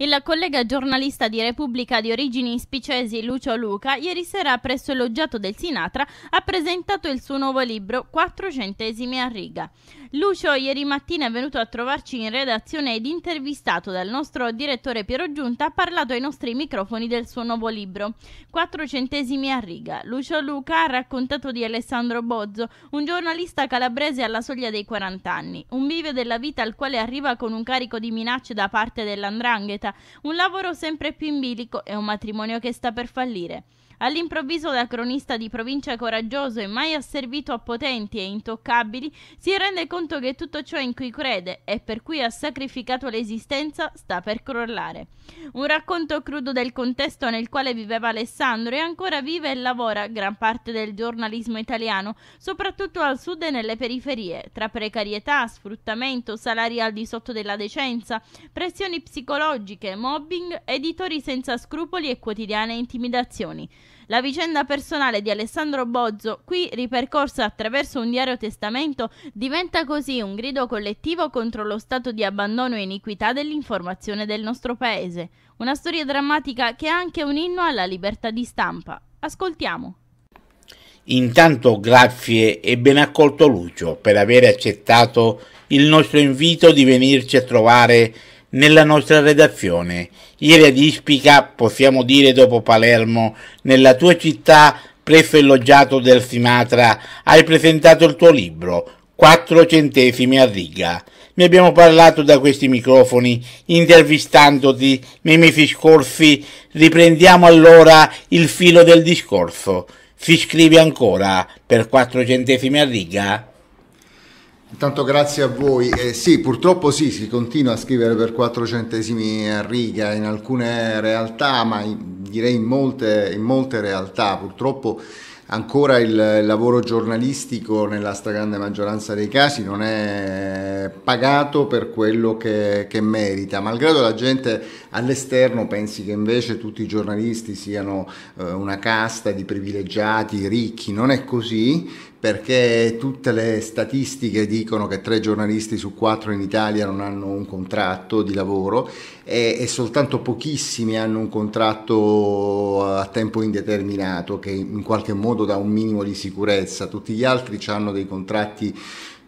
Il collega giornalista di Repubblica di origini spicesi Lucio Luca ieri sera presso il loggiato del Sinatra ha presentato il suo nuovo libro 4 centesimi a riga. Lucio ieri mattina è venuto a trovarci in redazione ed intervistato dal nostro direttore Piero Giunta ha parlato ai nostri microfoni del suo nuovo libro 4 centesimi a riga. Lucio Luca ha raccontato di Alessandro Bozzo, un giornalista calabrese alla soglia dei 40 anni, un bivio della vita al quale arriva con un carico di minacce da parte dell'andrangheta un lavoro sempre più in bilico e un matrimonio che sta per fallire. All'improvviso da cronista di provincia coraggioso e mai asservito a potenti e intoccabili, si rende conto che tutto ciò in cui crede e per cui ha sacrificato l'esistenza sta per crollare. Un racconto crudo del contesto nel quale viveva Alessandro e ancora vive e lavora gran parte del giornalismo italiano, soprattutto al sud e nelle periferie, tra precarietà, sfruttamento, salari al di sotto della decenza, pressioni psicologiche, mobbing, editori senza scrupoli e quotidiane intimidazioni. La vicenda personale di Alessandro Bozzo, qui ripercorsa attraverso un diario testamento, diventa così un grido collettivo contro lo stato di abbandono e iniquità dell'informazione del nostro paese. Una storia drammatica che è anche un inno alla libertà di stampa. Ascoltiamo. Intanto grazie e ben accolto Lucio per aver accettato il nostro invito di venirci a trovare nella nostra redazione. Ieri ad Ispica, possiamo dire dopo Palermo, nella tua città, presso il loggiato del Simatra, hai presentato il tuo libro, 4 centesimi a riga. Ne abbiamo parlato da questi microfoni, intervistandoti nei mesi scorsi. Riprendiamo allora il filo del discorso. Si scrive ancora per 4 centesimi a riga? Intanto grazie a voi. Eh, sì, purtroppo sì, si continua a scrivere per quattro centesimi a riga in alcune realtà, ma in, direi in molte, in molte realtà purtroppo ancora il lavoro giornalistico nella stragrande maggioranza dei casi non è pagato per quello che, che, merita, malgrado la gente all'esterno pensi che invece tutti i giornalisti siano eh, una casta di privilegiati, ricchi, non è così perché tutte le statistiche dicono che tre giornalisti su quattro in Italia non hanno un contratto di lavoro e, e soltanto pochissimi hanno un contratto eh, a tempo indeterminato che in qualche modo da un minimo di sicurezza, tutti gli altri hanno dei contratti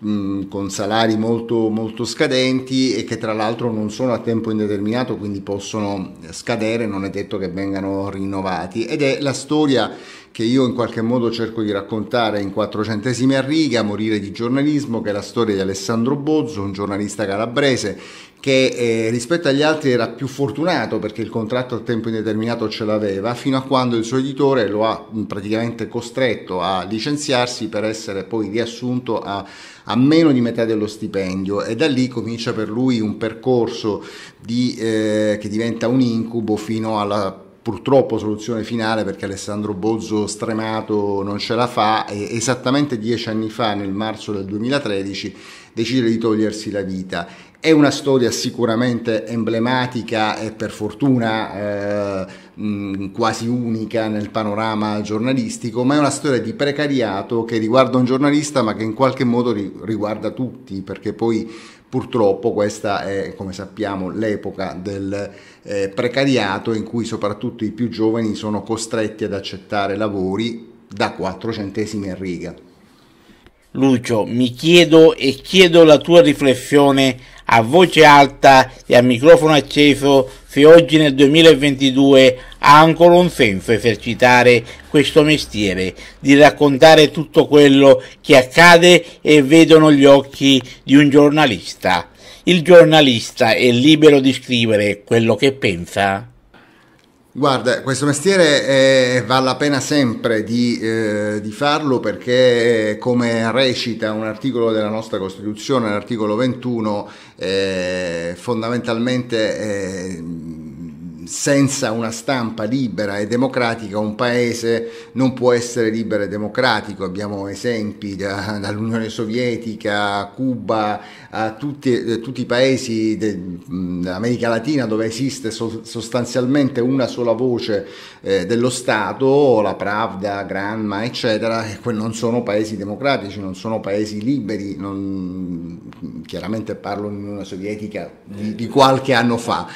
con salari molto, molto scadenti e che tra l'altro non sono a tempo indeterminato, quindi possono scadere, non è detto che vengano rinnovati. Ed è la storia che io in qualche modo cerco di raccontare in quattrocentesimi a riga, Morire di giornalismo, che è la storia di Alessandro Bozzo, un giornalista calabrese che eh, rispetto agli altri era più fortunato perché il contratto a tempo indeterminato ce l'aveva, fino a quando il suo editore lo ha praticamente costretto a licenziarsi per essere poi riassunto a a meno di metà dello stipendio e da lì comincia per lui un percorso di, eh, che diventa un incubo fino alla purtroppo soluzione finale perché Alessandro Bozzo stremato non ce la fa e esattamente dieci anni fa nel marzo del 2013 decide di togliersi la vita è una storia sicuramente emblematica e per fortuna eh, quasi unica nel panorama giornalistico, ma è una storia di precariato che riguarda un giornalista ma che in qualche modo riguarda tutti, perché poi purtroppo questa è, come sappiamo, l'epoca del eh, precariato in cui soprattutto i più giovani sono costretti ad accettare lavori da 4 centesimi a riga. Lucio, mi chiedo e chiedo la tua riflessione a voce alta e a microfono acceso se oggi nel 2022 ha ancora un senso esercitare questo mestiere di raccontare tutto quello che accade e vedono gli occhi di un giornalista. Il giornalista è libero di scrivere quello che pensa? Guarda, questo mestiere è, eh, vale la pena sempre di, eh, di, farlo perché eh, come recita un articolo della nostra Costituzione, l'articolo 21, eh, fondamentalmente... Eh, senza una stampa libera e democratica un paese non può essere libero e democratico. Abbiamo esempi da, dall'Unione Sovietica a Cuba, a tutti, eh, tutti i paesi dell'America Latina dove esiste so, sostanzialmente una sola voce eh, dello Stato, la Pravda, Granma, eccetera, e non sono paesi democratici, non sono paesi liberi, non, chiaramente parlo di dell'Unione Sovietica di, di qualche anno fa.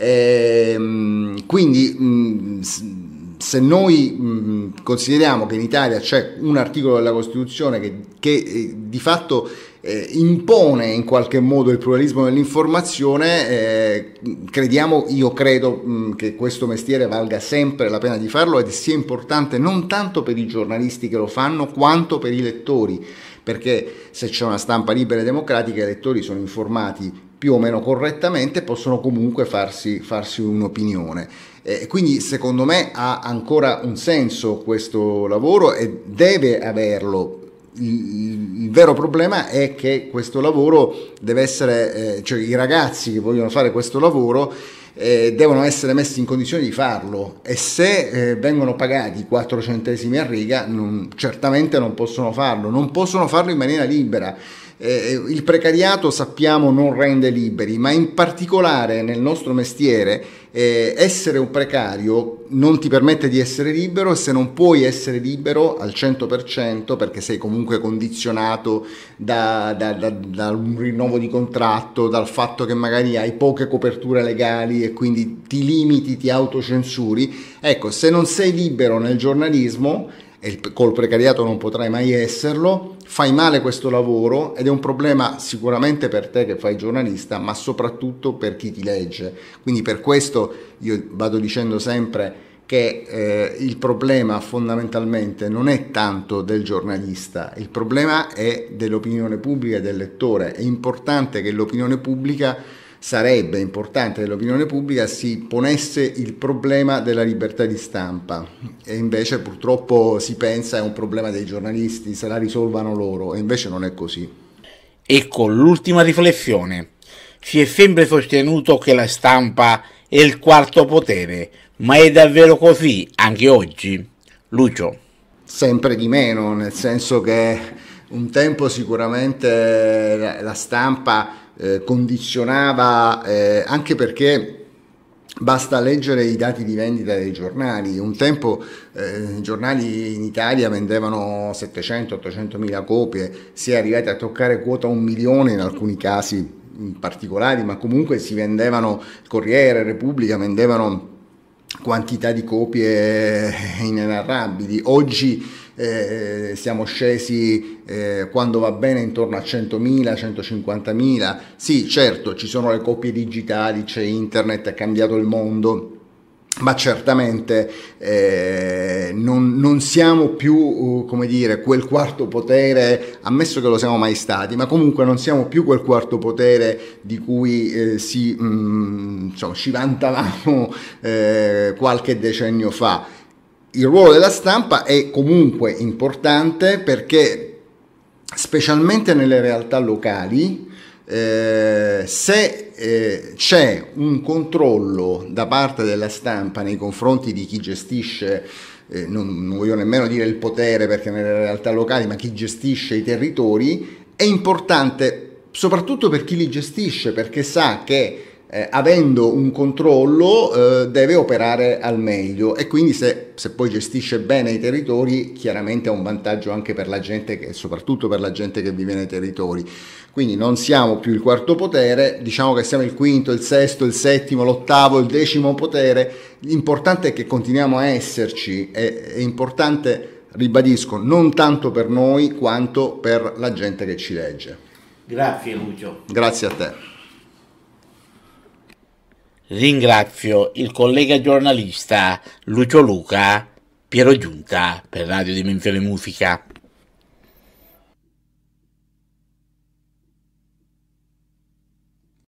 Eh, Ehm, quindi se noi consideriamo che in Italia c'è un articolo della Costituzione che, che eh, di fatto eh, impone in qualche modo il pluralismo dell'informazione, eh, crediamo, io credo mh, che questo mestiere valga sempre la pena di farlo ed sia importante non tanto per i giornalisti che lo fanno quanto per i lettori, perché se c'è una stampa libera e democratica i lettori sono informati più o meno correttamente possono comunque farsi, farsi un'opinione. Eh, quindi secondo me ha ancora un senso questo lavoro e deve averlo. Il, il vero problema è che questo lavoro deve essere, eh, cioè i ragazzi che vogliono fare questo lavoro eh, devono essere messi in condizione di farlo e se eh, vengono pagati 4 centesimi a riga non, certamente non possono farlo, non possono farlo in maniera libera eh, il precariato sappiamo non rende liberi, ma in particolare nel nostro mestiere eh, essere un precario non ti permette di essere libero e se non puoi essere libero al 100% perché sei comunque condizionato da, da, da, da, un rinnovo di contratto, dal fatto che magari hai poche coperture legali e quindi ti limiti, ti autocensuri, ecco se non sei libero nel giornalismo e col precariato non potrai mai esserlo, fai male questo lavoro ed è un problema sicuramente per te che fai giornalista, ma soprattutto per chi ti legge. Quindi per questo io vado dicendo sempre che eh, il problema fondamentalmente non è tanto del giornalista, il problema è dell'opinione pubblica e del lettore. È importante che l'opinione pubblica sarebbe importante che l'opinione pubblica si ponesse il problema della libertà di stampa e invece purtroppo si pensa è un problema dei giornalisti, se la risolvano loro e invece non è così. Ecco l'ultima riflessione. Si è sempre sostenuto che la stampa è il quarto potere, ma è davvero così anche oggi? Lucio. Sempre di meno, nel senso che un tempo sicuramente la stampa eh, condizionava eh, anche perché Basta leggere i dati di vendita dei giornali. Un tempo eh, i giornali in Italia vendevano 700-800 mila copie, si è arrivati a toccare quota un milione in alcuni casi particolari, ma comunque si vendevano, Corriere, Repubblica vendevano quantità di copie inenarrabili. Oggi eh, eh, siamo scesi eh, quando va bene intorno a 100.000, 150.000. Sì, certo, ci sono le copie digitali, c'è internet, ha cambiato il mondo ma certamente eh, non, non, siamo più, uh, come dire, quel quarto potere, ammesso che lo siamo mai stati, ma comunque non siamo più quel quarto potere di cui eh, si, mh, mm, insomma, ci vantavamo eh, qualche decennio fa il ruolo della stampa è comunque importante perché specialmente nelle realtà locali eh, se eh, c'è un controllo da parte della stampa nei confronti di chi gestisce eh, non, non voglio nemmeno dire il potere perché nelle realtà locali ma chi gestisce i territori è importante soprattutto per chi li gestisce perché sa che eh, avendo un controllo eh, deve operare al meglio e quindi se, se, poi gestisce bene i territori chiaramente è un vantaggio anche per la gente che, soprattutto per la gente che vive nei territori quindi non siamo più il quarto potere diciamo che siamo il quinto, il sesto, il settimo, l'ottavo, il decimo potere l'importante è che continuiamo a esserci è, è importante ribadisco non tanto per noi quanto per la gente che ci legge grazie Lucio grazie a te Ringrazio il collega giornalista Lucio Luca Piero Giunta per Radio Dimensione Musica.